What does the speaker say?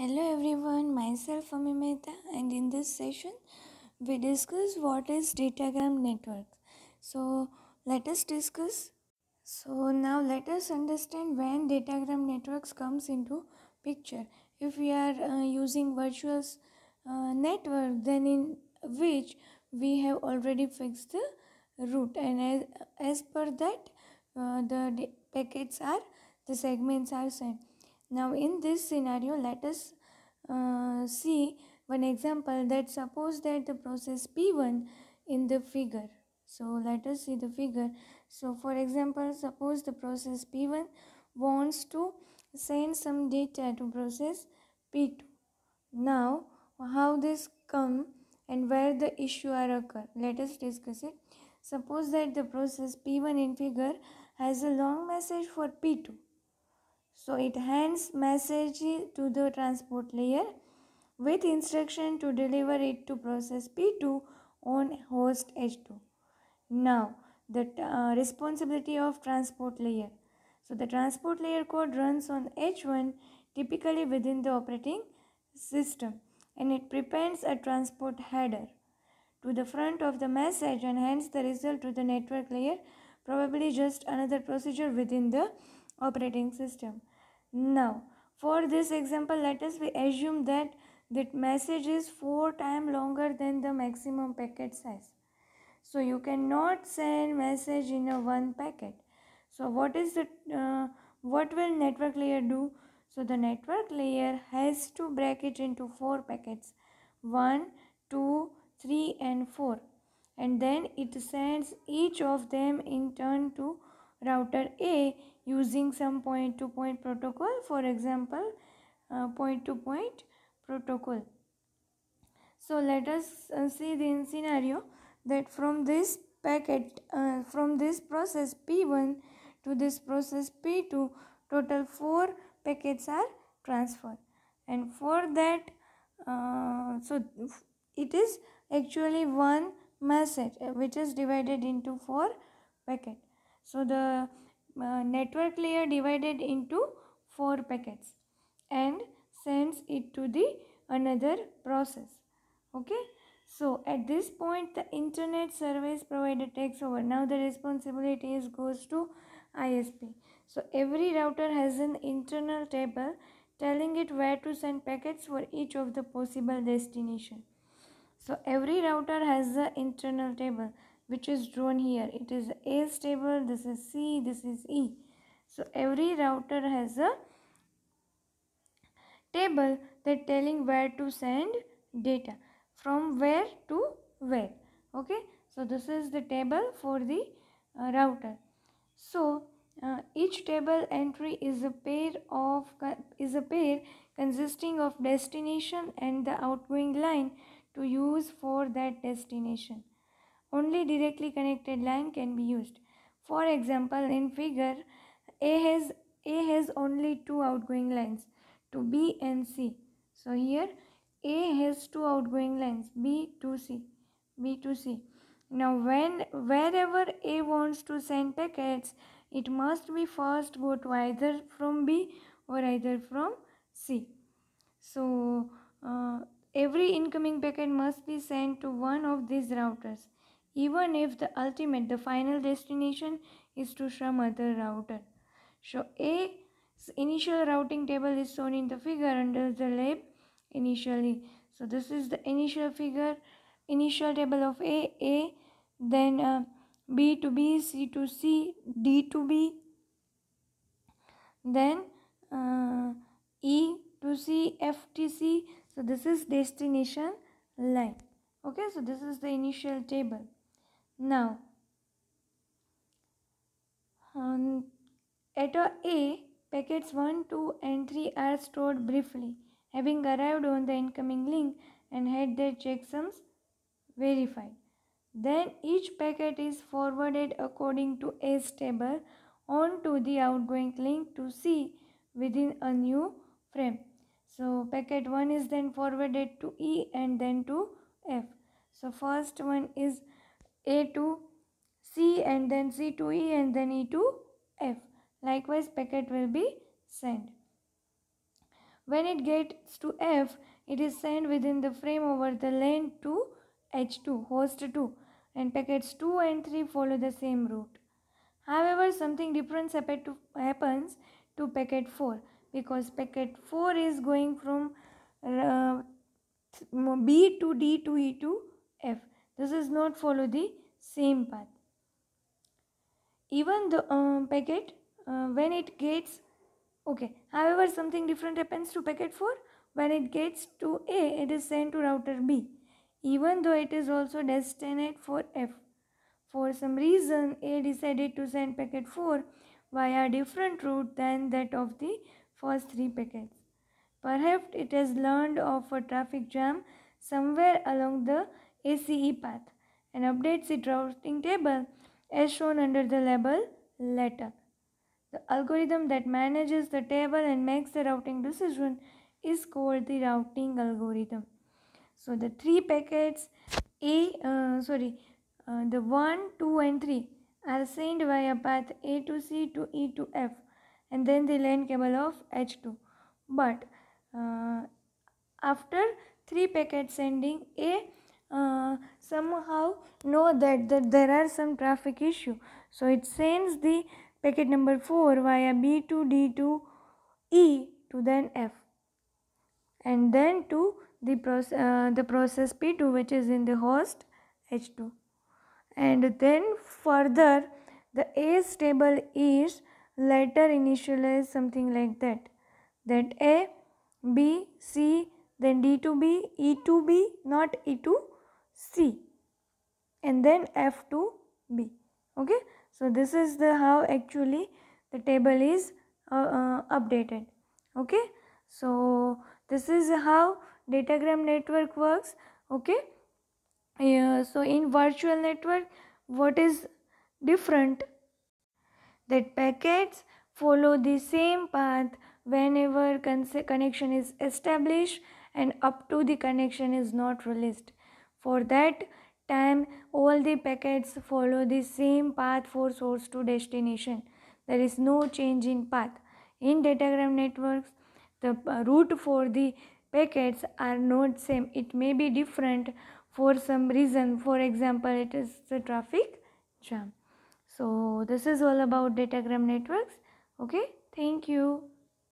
Hello everyone, myself Ami Mehta and in this session we discuss what is datagram network. So let us discuss. So now let us understand when datagram networks comes into picture. If we are uh, using virtual uh, network then in which we have already fixed the route and as, as per that uh, the packets are the segments are sent. Now in this scenario let us uh, see one example that suppose that the process P1 in the figure. So let us see the figure. So for example suppose the process P1 wants to send some data to process P2. Now how this come and where the issue are occur. Let us discuss it. Suppose that the process P1 in figure has a long message for P2 so it hands message to the transport layer with instruction to deliver it to process P2 on host H2. Now the uh, responsibility of transport layer. So the transport layer code runs on H1 typically within the operating system and it prepends a transport header to the front of the message and hence the result to the network layer probably just another procedure within the operating system. Now, for this example, let us assume that that message is 4 times longer than the maximum packet size. So, you cannot send message in a one packet. So, what is the uh, what will network layer do? So, the network layer has to break it into 4 packets. 1, 2, 3 and 4 and then it sends each of them in turn to router A using some point to point protocol for example uh, point to point protocol so let us uh, see the scenario that from this packet uh, from this process p1 to this process p2 total four packets are transferred and for that uh, so it is actually one message uh, which is divided into four packet so the uh, network layer divided into four packets and sends it to the another process okay so at this point the internet service provider takes over now the responsibility is goes to ISP so every router has an internal table telling it where to send packets for each of the possible destination so every router has the internal table which is drawn here it is a table this is c this is e so every router has a table that telling where to send data from where to where okay so this is the table for the uh, router so uh, each table entry is a pair of is a pair consisting of destination and the outgoing line to use for that destination only directly connected line can be used. For example, in figure, A has, A has only two outgoing lines to B and C. So here A has two outgoing lines B to C. B to C. Now when wherever A wants to send packets, it must be first go to either from B or either from C. So uh, every incoming packet must be sent to one of these routers even if the ultimate, the final destination is to some other router. So A's initial routing table is shown in the figure under the lab initially. So this is the initial figure, initial table of A, A, then uh, B to B, C to C, D to B, then uh, E to C, F to C. So this is destination line. Okay, so this is the initial table. Now, on at A, packets 1, 2, and 3 are stored briefly, having arrived on the incoming link and had their checksums verified. Then each packet is forwarded according to a table onto the outgoing link to C within a new frame. So packet 1 is then forwarded to E and then to F. So first one is a to C and then C to E and then E to F. Likewise, packet will be sent. When it gets to F, it is sent within the frame over the lane to H2, host 2 and packets 2 and 3 follow the same route. However, something different happens to packet 4 because packet 4 is going from uh, B to D to E to F this does not follow the same path. Even the uh, packet, uh, when it gets, okay, however something different happens to packet 4, when it gets to A, it is sent to router B, even though it is also destined for F. For some reason, A decided to send packet 4 via different route than that of the first three packets. Perhaps it has learned of a traffic jam somewhere along the ACE path and updates its routing table as shown under the label letter. The algorithm that manages the table and makes the routing decision is called the routing algorithm. So the three packets A, uh, sorry, uh, the 1, 2 and 3 are sent via path A to C to E to F and then the land cable of H2. But uh, after 3 packets sending A, uh, somehow know that, that there are some traffic issue. So it sends the packet number 4 via B2D to E to then F and then to the, proce uh, the process P2 which is in the host H2 and then further the A's table is later initialized something like that that A, B, C then D to B, E to B not E to C and then F to B okay so this is the how actually the table is uh, uh, updated okay so this is how datagram network works okay yeah. so in virtual network what is different that packets follow the same path whenever connection is established and up to the connection is not released for that time, all the packets follow the same path for source to destination. There is no change in path. In datagram networks, the uh, route for the packets are not same. It may be different for some reason. For example, it is the traffic jam. So this is all about datagram networks. Okay, thank you.